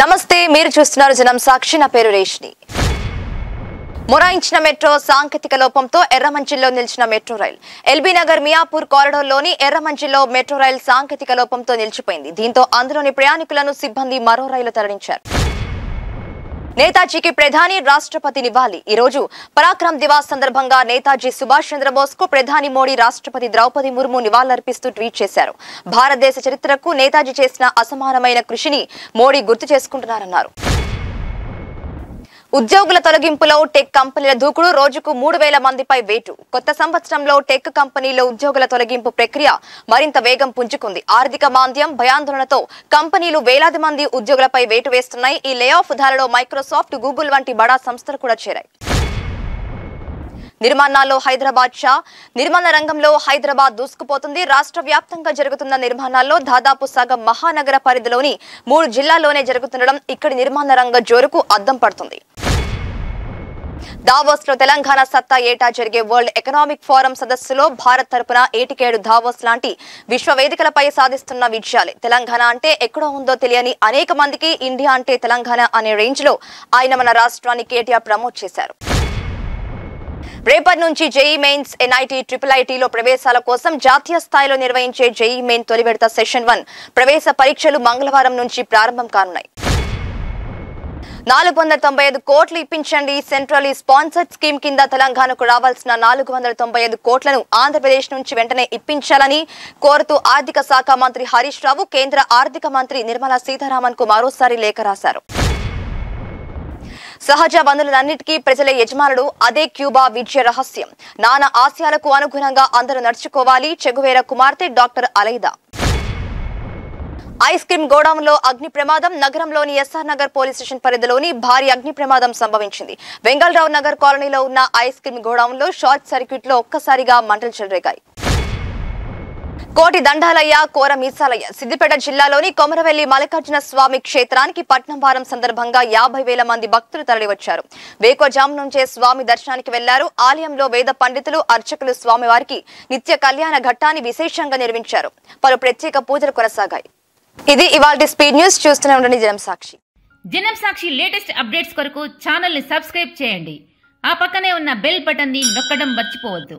నమస్తే మీరు చూస్తున్నారు జనం సాక్షి నా పేరు రేష్ని మొరాయించిన మెట్రో సాంకేతిక లోపంతో ఎర్రమంచిల్లో నిలిచిన మెట్రో రైల్ ఎల్బీ నగర్ మియాపూర్ కారిడోర్లోని ఎర్రమంచిల్లో మెట్రో రైల్ సాంకేతిక లోపంతో నిలిచిపోయింది దీంతో అందులోని ప్రయాణికులను సిబ్బంది మరో రైలు తరలించారు నేతాజీకి ప్రధాని రాష్ట్రపతి నివ్వాలి ఈ రోజు పరాక్రమ్ దివాస్ సందర్భంగా నేతాజీ సుభాష్ చంద్రబోస్ కు ప్రధాని మోడీ రాష్ట్రపతి ద్రౌపది ముర్ము నివాళులర్పిస్తూ ట్వీట్ చేశారు భారతదేశ చరిత్రకు నేతాజీ చేసిన అసమానమైన కృషిని మోడీ గుర్తు చేసుకుంటున్నారన్నారు ఉద్యోగుల తొలగింపులో టెక్ కంపెనీల దూకుడు రోజుకు మూడు వేల మందిపై వేటు కొత్త సంవత్సరంలో టెక్ కంపెనీల ఉద్యోగుల తొలగింపు ప్రక్రియ మరింత వేగం పుంజుకుంది ఆర్థిక మాంద్యం భయాందోళనతో కంపెనీలు వేలాది మంది ఉద్యోగులపై వేటు వేస్తున్నాయి ఈ లే ఆఫ్ ధారలో మైక్రోసాఫ్ట్ గూగుల్ వంటి బడా సంస్థలు కూడా చేరాయి నిర్మాణాల్లో హైదరాబాద్ షా నిర్మాణ రంగంలో హైదరాబాద్ దూసుకుపోతుంది రాష్ట్ర వ్యాప్తంగా జరుగుతున్న నిర్మాణాల్లో దాదాపు సగం మహానగర పరిధిలోని మూడు జిల్లాల్లోనే జరుగుతుండడం ఇక్కడి నిర్మాణ రంగ జోరుకు అద్దం పడుతుంది దావోస్ లో తెలంగాణ సత్తా ఏటా జరిగే వరల్డ్ ఎకనామిక్ ఫోరం సదస్సులో భారత్ తరపున ఏటికేడు దావోస్ లాంటి విశ్వవేదికలపై సాధిస్తున్న విజయాలే తెలంగాణ అంటే ఎక్కడ ఉందో తెలియని అనేక మందికి ఇండియా అంటే తెలంగాణ అనే రేంజ్ లో ఆయన మన రాష్ట్రాన్ని కేటీఆర్ ప్రమోట్ చేశారు రేపటి నుంచి జేఈ మెయిన్స్ ఎన్ఐటీ ట్రిపుల్ ఐటీలో ప్రవేశాల కోసం జాతీయ స్థాయిలో నిర్వహించే జేఈ మెయిన్ తొలి విడత సెషన్ వన్ ప్రవేశ పరీక్షలు మంగళవారం నుంచి ప్రారంభం కానున్నాయి నాలుగు వందల తొంభై ఐదు కోట్లు ఇప్పించండి సెంట్రల్ స్పాన్సర్డ్ స్కీమ్ కింద తెలంగాణకు రావాల్సిన నాలుగు వందల తొంభై ఐదు కోట్లను ఆంధ్రప్రదేశ్ నుంచి వెంటనే ఇప్పించాలని కోరుతూ ఆర్థిక శాఖ మంత్రి హరీష్ రావు కేంద్ర ఆర్థిక మంత్రి నిర్మలా సీతారామన్ కు మరోసారి లేఖ రాశారు సహజ వనరులన్నిటికీ ప్రజల యజమానుడు అదే క్యూబా విజయ రహస్యం నానా ఆశయాలకు అనుగుణంగా అందరూ నడుచుకోవాలి చెగువేర కుమార్తె doctor Aleida ice cream godown లో అగ్ని ప్రమాదం నగరంలోని ఎస్ఆర్ నగర్ పోలీస్ స్టేషన్ పరిధిలోని భారీ అగ్ని ప్రమాదం సంభవించింది వెంగళరావు నగర్ కాలనీలో ఉన్న ఐస్ క్రీమ్ గోడౌన్ లో షార్ట్ సర్క్యూట్ లో ఒక్కసారిగా మంటలు చెలరేగాయి కోటి దండాలయ్య కోర మీసాలయ్య సిద్దిపేట జిల్లాలోని కొమరవెల్లి మల్లికార్జున స్వామి క్షేత్రానికి పట్నం వారం సందర్భంగా యాభై వేల మంది భక్తులు తరలివచ్చారు వేకోజాం నుంచే స్వామి దర్శనానికి వెళ్లారు ఆలయంలో వేద పండితులు అర్చకులు స్వామివారికి నిత్య కళ్యాణ ఘట్టాన్ని విశేషంగా నిర్మించారు పలు ప్రత్యేక పూజలు కొనసాగాయి ఇది ఇవాళ స్పీడ్ న్యూస్ చూస్తూనే ఉండండి జనం సాక్షి జనం సాక్షి లేటెస్ట్ అప్డేట్స్ కొరకు ఛానల్ ని సబ్స్క్రైబ్ చేయండి ఆ పక్కనే ఉన్న బెల్ బటన్ ని నొక్కడం మర్చిపోవద్దు